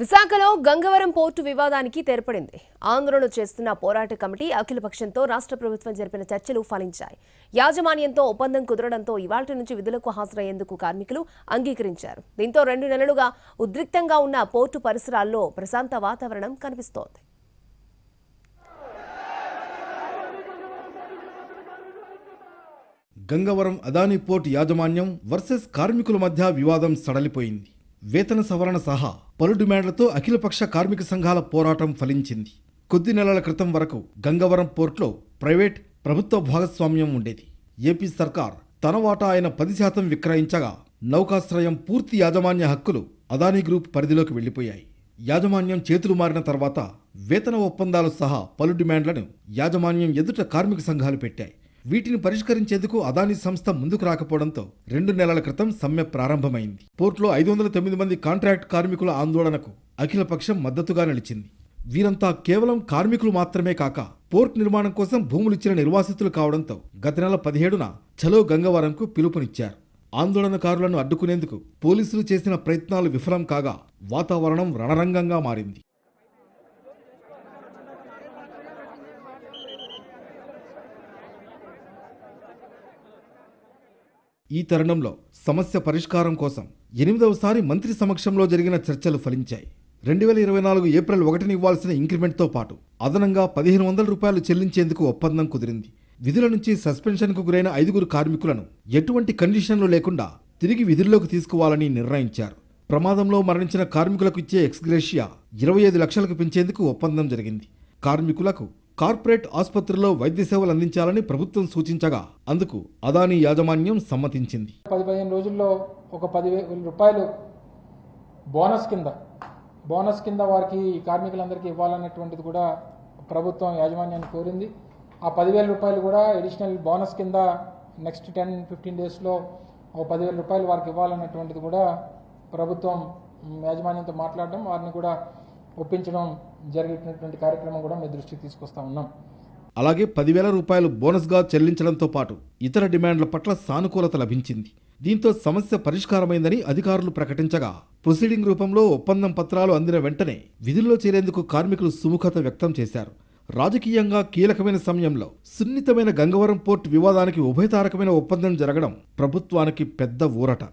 విశాఖలో గంగవరం పోర్టు వివాదానికి తెరపడింది ఆందోళన చేస్తున్న పోరాట కమిటీ అఖిలపక్షంతో రాష్ట్ర ప్రభుత్వం జరిపిన చర్చలు ఫలించాయి యాజమాన్యంతో ఒప్పందం కుదరడంతో ఇవాళ నుంచి విధులకు హాజరయ్యేందుకు కార్మికులు అంగీకరించారు దీంతో రెండు నెలలుగా ఉద్రిక్తంగా ఉన్న పోర్టు పరిసరాల్లో ప్రశాంత వాతావరణం కనిపిస్తోంది గంగవరం అదాని పోర్టు యాజమాన్యం వర్సెస్ కార్మికుల మధ్య వివాదం సడలిపోయింది వేతన సవరణ సహా పలు డిమాండ్లతో అఖిలపక్ష కార్మిక సంఘాల పోరాటం ఫలించింది కొద్ది నెలల క్రితం వరకు గంగవరం పోర్ట్లో ప్రైవేట్ ప్రభుత్వ భాగస్వామ్యం ఉండేది ఏపీ సర్కార్ తన వాటా ఆయన పది శాతం విక్రయించగా నౌకాశ్రయం పూర్తి యాజమాన్య హక్కులు అదానీ గ్రూప్ పరిధిలోకి వెళ్లిపోయాయి యాజమాన్యం చేతులు మారిన తర్వాత వేతన ఒప్పందాలు సహా పలు డిమాండ్లను యాజమాన్యం ఎదుట కార్మిక సంఘాలు పెట్టాయి వీటిని పరిష్కరించేందుకు అదానీ సంస్థ ముందుకు రాకపోవడంతో రెండు నెలల క్రితం సమ్మె ప్రారంభమైంది పోర్టులో ఐదు వందల తొమ్మిది మంది కాంట్రాక్ట్ కార్మికుల ఆందోళనకు అఖిలపక్షం మద్దతుగా నిలిచింది వీరంతా కేవలం కార్మికులు మాత్రమే కాక పోర్ట్ నిర్మాణం కోసం భూములిచ్చిన నిర్వాసితులు కావడంతో గత నెల పదిహేడున చలో గంగవరంకు పిలుపునిచ్చారు ఆందోళనకారులను అడ్డుకునేందుకు పోలీసులు చేసిన ప్రయత్నాలు విఫలం కాగా వాతావరణం రణరంగంగా మారింది ఈ తరుణంలో సమస్య పరిష్కారం కోసం ఎనిమిదవసారి మంత్రి సమక్షంలో జరిగిన చర్చలు ఫలించాయి రెండు వేల ఇరవై నాలుగు ఏప్రిల్ ఒకటిని ఇవ్వాల్సిన ఇంక్రిమెంట్తో పాటు అదనంగా పదిహేను వందల రూపాయలు చెల్లించేందుకు ఒప్పందం కుదిరింది విధుల నుంచి సస్పెన్షన్కు గురైన ఐదుగురు కార్మికులను ఎటువంటి కండిషన్లు లేకుండా తిరిగి విధుల్లోకి తీసుకోవాలని నిర్ణయించారు ప్రమాదంలో మరణించిన కార్మికులకు ఇచ్చే ఎక్స్గ్రేషియా ఇరవై ఐదు లక్షలకు పెంచేందుకు ఒప్పందం జరిగింది కార్మికులకు కార్పొరేట్ ఆసుపత్రిలో వైద్య సేవలు అందించాలని ప్రభుత్వం సూచించగా అందుకు అదాని యాజమాన్యం సమ్మతించింది పది పదిహేను రోజుల్లో ఒక పదివేల రూపాయలు బోనస్ కింద బోనస్ కింద వారికి కార్మికులందరికీ ఇవ్వాలన్నటువంటిది కూడా ప్రభుత్వం యాజమాన్యాన్ని కోరింది ఆ పదివేల రూపాయలు కూడా అడిషనల్ బోనస్ కింద నెక్స్ట్ టెన్ ఫిఫ్టీన్ డేస్లో ఓ పదివేల రూపాయలు వారికి ఇవ్వాలన్నటువంటిది కూడా ప్రభుత్వం యాజమాన్యంతో మాట్లాడడం వారిని కూడా ఒప్పించడం జరిగినటువంటి కార్యక్రమం కూడా మీ దృష్టికి తీసుకొస్తా ఉన్నాం అలాగే పదివేల రూపాయలు బోనస్గా చెల్లించడంతో పాటు ఇతర డిమాండ్ల పట్ల సానుకూలత లభించింది దీంతో సమస్య పరిష్కారమైందని అధికారులు ప్రకటించగా ప్రొసీడింగ్ రూపంలో ఒప్పందం పత్రాలు అందిన వెంటనే విధుల్లో చేరేందుకు కార్మికులు సుముఖత వ్యక్తం చేశారు రాజకీయంగా కీలకమైన సమయంలో సున్నితమైన గంగవరం పోర్టు వివాదానికి ఉభయతారకమైన ఒప్పందం జరగడం ప్రభుత్వానికి పెద్ద ఊరట